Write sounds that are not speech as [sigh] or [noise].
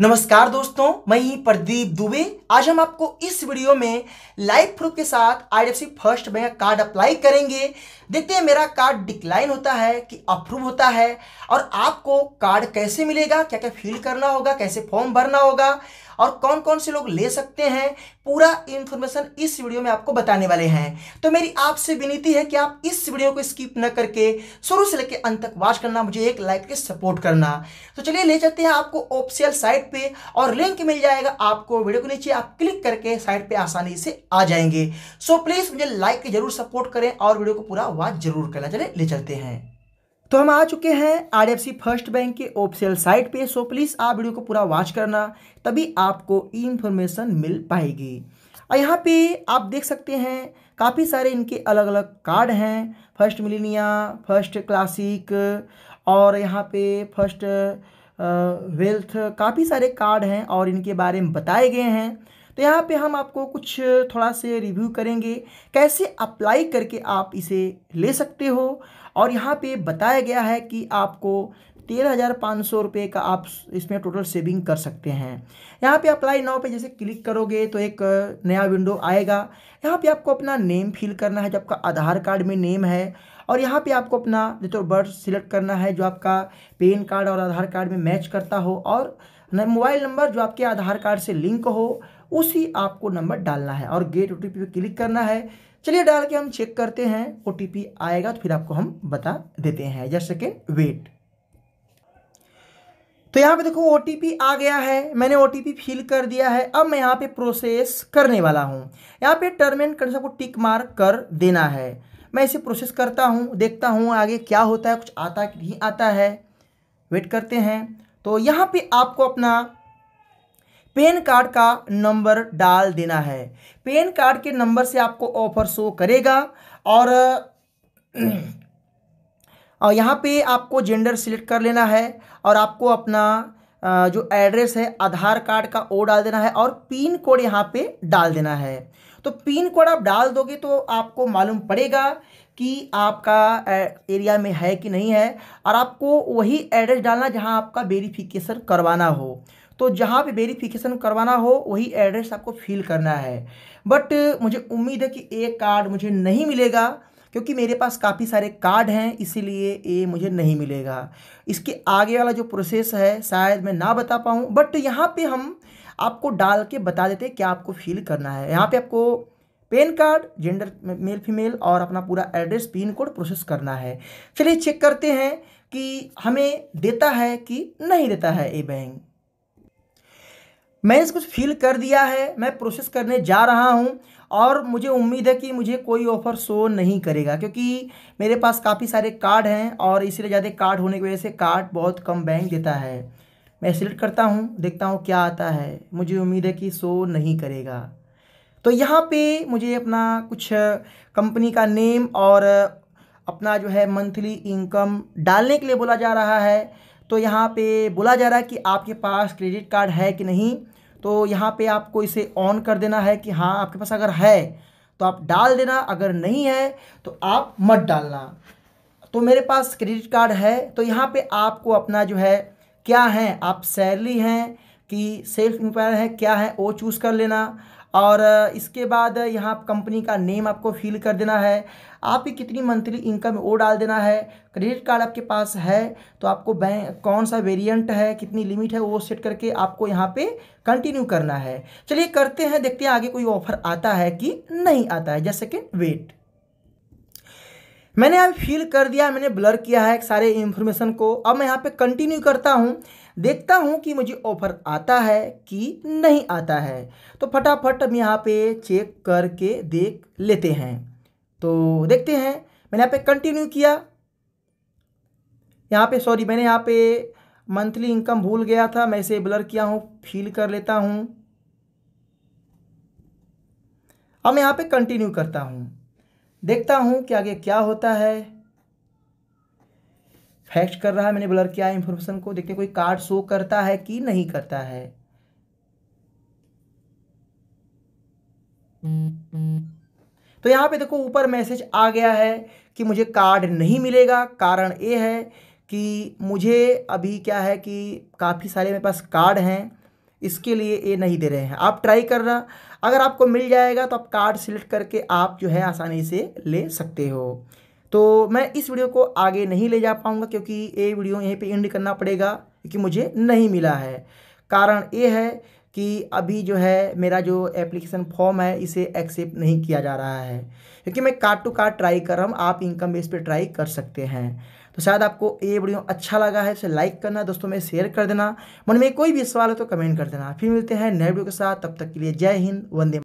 नमस्कार दोस्तों मैं ही प्रदीप दुबे आज हम आपको इस वीडियो में लाइव प्रूफ के साथ IDFC first bank card apply करेंगे देखते हैं मेरा कार्ड डिक्लाइन होता है कि अप्रूव होता है और आपको कार्ड कैसे मिलेगा क्या क्या फिल करना होगा कैसे फॉर्म भरना होगा और कौन कौन से लोग ले सकते हैं पूरा इन्फॉर्मेशन इस वीडियो में आपको बताने वाले हैं तो मेरी आपसे विनती है कि आप इस वीडियो को स्किप न करके शुरू से लेकर अंत तक वॉच करना मुझे एक लाइक के सपोर्ट करना तो चलिए ले चलते हैं आपको ऑफिशियल साइट पे और लिंक मिल जाएगा आपको वीडियो के नीचे आप क्लिक करके साइट पे आसानी से आ जाएंगे सो प्लीज़ मुझे लाइक जरूर सपोर्ट करें और वीडियो को पूरा वॉच जरूर करना चले ले चलते हैं तो हम आ चुके हैं R F C first bank के ऑफिशियल साइट पे सो प्लीज़ आप वीडियो को पूरा वॉच करना तभी आपको इन्फॉर्मेशन मिल पाएगी और यहाँ पे आप देख सकते हैं काफ़ी सारे इनके अलग अलग कार्ड हैं फर्स्ट मिलीनिया फर्स्ट क्लासिक और यहाँ पे फर्स्ट वेल्थ काफ़ी सारे कार्ड हैं और इनके बारे में बताए गए हैं तो यहाँ पे हम आपको कुछ थोड़ा से रिव्यू करेंगे कैसे अप्लाई करके आप इसे ले सकते हो और यहाँ पे बताया गया है कि आपको तेरह हज़ार पाँच सौ रुपये का आप इसमें टोटल सेविंग कर सकते हैं यहाँ पे अप्लाई नाव पे जैसे क्लिक करोगे तो एक नया विंडो आएगा यहाँ पे आपको अपना नेम फिल करना है जो आपका आधार कार्ड में नेम है और यहाँ पे आपको अपना डेट ऑफ बर्थ सिलेक्ट करना है जो आपका पेन कार्ड और आधार कार्ड में मैच करता हो और मोबाइल नंबर जो आपके आधार कार्ड से लिंक हो उसी आपको नंबर डालना है और गेट ओ टी पे क्लिक करना है चलिए डाल के हम चेक करते हैं ओ आएगा तो फिर आपको हम बता देते हैं जस्ट सेकेंड वेट तो यहाँ पे देखो ओ आ गया है मैंने ओ फिल कर दिया है अब मैं यहाँ पे प्रोसेस करने वाला हूँ यहाँ पे टर्म एंड कंडीशन को टिक मार कर देना है मैं इसे प्रोसेस करता हूँ देखता हूँ आगे क्या होता है कुछ आता कि नहीं आता है वेट करते हैं तो यहाँ पे आपको अपना पेन कार्ड का नंबर डाल देना है पेन कार्ड के नंबर से आपको ऑफर शो करेगा और [clears throat] और यहाँ पे आपको जेंडर सिलेक्ट कर लेना है और आपको अपना जो एड्रेस है आधार कार्ड का ओ डाल देना है और पिन कोड यहाँ पे डाल देना है तो पिन कोड आप डाल दोगे तो आपको मालूम पड़ेगा कि आपका एरिया में है कि नहीं है और आपको वही एड्रेस डालना जहाँ आपका वेरिफिकेशन करवाना हो तो जहाँ पे वेरीफ़िकेशन करवाना हो वही एड्रेस आपको फिल करना है बट मुझे उम्मीद है कि ये कार्ड मुझे नहीं मिलेगा क्योंकि मेरे पास काफ़ी सारे कार्ड हैं इसीलिए ये मुझे नहीं मिलेगा इसके आगे वाला जो प्रोसेस है शायद मैं ना बता पाऊँ बट यहाँ पे हम आपको डाल के बता देते हैं क्या आपको फिल करना है यहाँ पे आपको PAN card gender male female और अपना पूरा एड्रेस पिन कोड प्रोसेस करना है चलिए चेक करते हैं कि हमें देता है कि नहीं देता है ये बैंक मैंने सब कुछ फील कर दिया है मैं प्रोसेस करने जा रहा हूँ और मुझे उम्मीद है कि मुझे कोई ऑफ़र शो नहीं करेगा क्योंकि मेरे पास काफ़ी सारे कार्ड हैं और इसलिए ज़्यादा कार्ड होने की वजह से कार्ड बहुत कम बैंक देता है मैं सिलेक्ट करता हूँ देखता हूँ क्या आता है मुझे उम्मीद है कि शो नहीं करेगा तो यहाँ पे मुझे अपना कुछ कंपनी का नेम और अपना जो है मंथली इनकम डालने के लिए बोला जा रहा है तो यहाँ पे बोला जा रहा है कि आपके पास क्रेडिट कार्ड है कि नहीं तो यहाँ पे आपको इसे ऑन कर देना है कि हाँ आपके पास अगर है तो आप डाल देना अगर नहीं है तो आप मत डालना तो मेरे पास क्रेडिट कार्ड है तो यहाँ पे आपको अपना जो है क्या है आप सैलरी हैं कि सेल्फ एम्प्लॉयर हैं क्या है वो चूज़ कर लेना और इसके बाद यहाँ कंपनी का नेम आपको फिल कर देना है ही कितनी मंथली इनकम वो डाल देना है क्रेडिट कार्ड आपके पास है तो आपको बैंक कौन सा वेरिएंट है कितनी लिमिट है वो सेट करके आपको यहाँ पे कंटिन्यू करना है चलिए करते हैं देखते हैं आगे कोई ऑफर आता है कि नहीं आता है जैसे कि वेट मैंने यहाँ फिल कर दिया मैंने ब्लर किया है सारे इन्फॉर्मेशन को अब मैं यहाँ पे कंटिन्यू करता हूँ देखता हूँ कि मुझे ऑफ़र आता है कि नहीं आता है तो फटाफट हम यहाँ पे चेक करके देख लेते हैं तो देखते हैं मैंने यहाँ पे कंटिन्यू किया यहाँ पे सॉरी मैंने यहाँ पे मंथली इनकम भूल गया था मैं इसे ब्लर किया हूँ फील कर लेता हूँ अब मैं यहाँ पे कंटिन्यू करता हूँ देखता हूँ कि आगे क्या होता है फैक्ट कर रहा है मैंने ब्लर किया इन्फॉर्मेशन को देखते कोई कार्ड शो करता है कि नहीं करता है तो यहाँ पे देखो ऊपर मैसेज आ गया है कि मुझे कार्ड नहीं मिलेगा कारण ये है कि मुझे अभी क्या है कि काफ़ी सारे मेरे पास कार्ड हैं इसके लिए ये नहीं दे रहे हैं आप ट्राई करना अगर आपको मिल जाएगा तो आप कार्ड सेलेक्ट करके आप जो है आसानी से ले सकते हो तो मैं इस वीडियो को आगे नहीं ले जा पाऊँगा क्योंकि ये वीडियो यहीं पे एंड करना पड़ेगा क्योंकि मुझे नहीं मिला है कारण ये है कि अभी जो है मेरा जो एप्लीकेशन फॉर्म है इसे एक्सेप्ट नहीं किया जा रहा है क्योंकि मैं कार्ड टू कार्ड ट्राई कर रहा हूँ आप इनकम बेस पे ट्राई कर सकते हैं तो शायद आपको ये वीडियो अच्छा लगा है इसे लाइक करना दोस्तों में शेयर कर देना मन में कोई भी सवाल हो तो कमेंट कर देना फिर मिलते हैं नए वीडियो के साथ तब तक के लिए जय हिंद वंदे